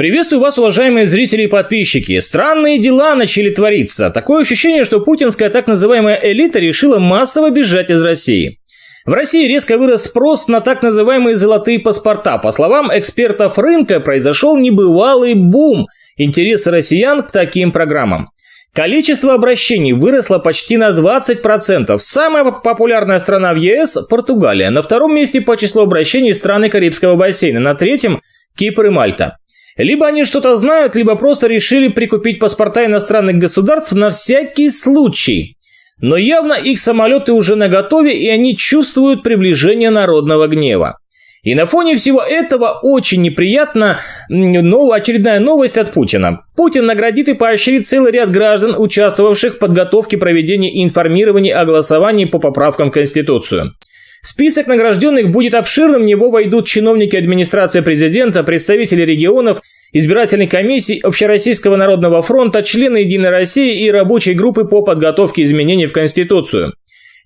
Приветствую вас, уважаемые зрители и подписчики. Странные дела начали твориться. Такое ощущение, что путинская так называемая элита решила массово бежать из России. В России резко вырос спрос на так называемые «золотые паспорта». По словам экспертов рынка, произошел небывалый бум интереса россиян к таким программам. Количество обращений выросло почти на 20%. Самая популярная страна в ЕС – Португалия. На втором месте по числу обращений страны Карибского бассейна. На третьем – Кипр и Мальта. Либо они что-то знают, либо просто решили прикупить паспорта иностранных государств на всякий случай. Но явно их самолеты уже наготове, и они чувствуют приближение народного гнева. И на фоне всего этого очень неприятно нов... очередная новость от Путина. Путин наградит и поощрит целый ряд граждан, участвовавших в подготовке проведения и информировании о голосовании по поправкам в Конституцию. Список награжденных будет обширным, в него войдут чиновники администрации президента, представители регионов – избирательной комиссии Общероссийского народного фронта, члены «Единой России» и рабочей группы по подготовке изменений в Конституцию.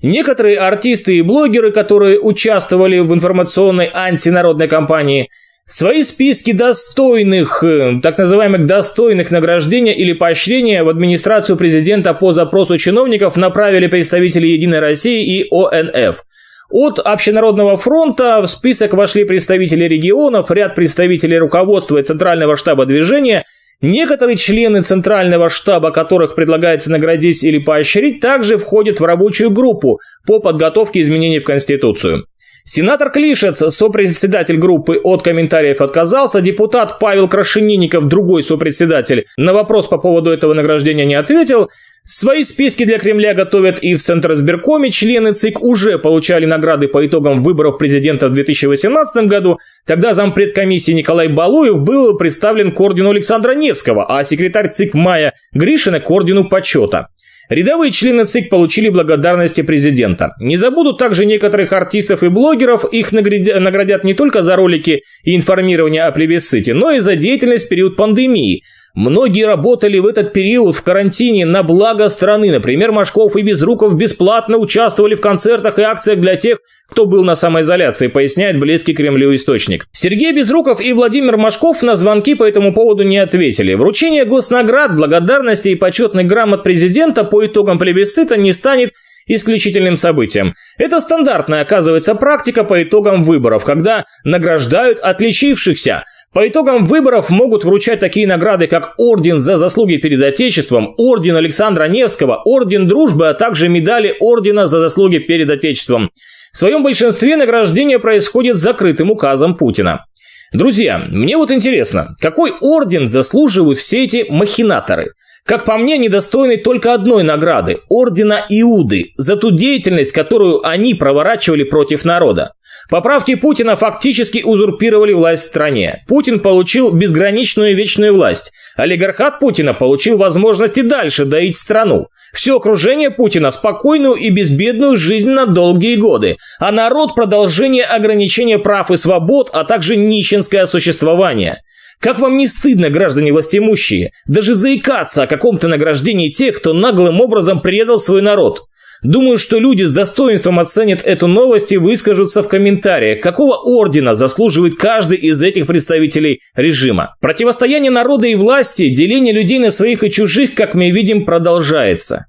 Некоторые артисты и блогеры, которые участвовали в информационной антинародной кампании, свои списки достойных, э, так называемых достойных награждения или поощрения в администрацию президента по запросу чиновников направили представители «Единой России» и ОНФ – от Общенародного фронта в список вошли представители регионов, ряд представителей руководства и Центрального штаба движения, некоторые члены Центрального штаба, которых предлагается наградить или поощрить, также входят в рабочую группу по подготовке изменений в Конституцию. Сенатор Клишец, сопредседатель группы, от комментариев отказался. Депутат Павел Крашенинников, другой сопредседатель, на вопрос по поводу этого награждения не ответил. Свои списки для Кремля готовят и в Центросберкоме. Члены ЦИК уже получали награды по итогам выборов президента в 2018 году. Тогда зампред комиссии Николай Балуев был представлен к ордену Александра Невского, а секретарь ЦИК Майя Гришина к ордену почета. Рядовые члены ЦИК получили благодарности президента. Не забудут также некоторых артистов и блогеров, их наградят не только за ролики и информирование о плебисците, но и за деятельность в период пандемии – Многие работали в этот период в карантине на благо страны. Например, Машков и Безруков бесплатно участвовали в концертах и акциях для тех, кто был на самоизоляции, поясняет близкий Кремлю источник. Сергей Безруков и Владимир Машков на звонки по этому поводу не ответили. Вручение госнаград, благодарности и почетных грамот президента по итогам плебисцита не станет исключительным событием. Это стандартная, оказывается, практика по итогам выборов, когда награждают отличившихся – по итогам выборов могут вручать такие награды, как Орден за заслуги перед Отечеством, Орден Александра Невского, Орден Дружбы, а также медали Ордена за заслуги перед Отечеством. В своем большинстве награждение происходит закрытым указом Путина. Друзья, мне вот интересно, какой орден заслуживают все эти махинаторы – как по мне, недостойны только одной награды – Ордена Иуды, за ту деятельность, которую они проворачивали против народа. Поправки Путина фактически узурпировали власть в стране. Путин получил безграничную вечную власть. Олигархат Путина получил возможность и дальше доить страну. Все окружение Путина – спокойную и безбедную жизнь на долгие годы. А народ – продолжение ограничения прав и свобод, а также нищенское существование. Как вам не стыдно, граждане властимущие, даже заикаться о каком-то награждении тех, кто наглым образом предал свой народ? Думаю, что люди с достоинством оценят эту новость и выскажутся в комментариях, какого ордена заслуживает каждый из этих представителей режима. Противостояние народа и власти, деление людей на своих и чужих, как мы видим, продолжается.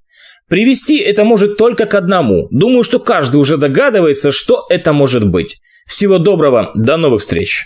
Привести это может только к одному. Думаю, что каждый уже догадывается, что это может быть. Всего доброго, до новых встреч!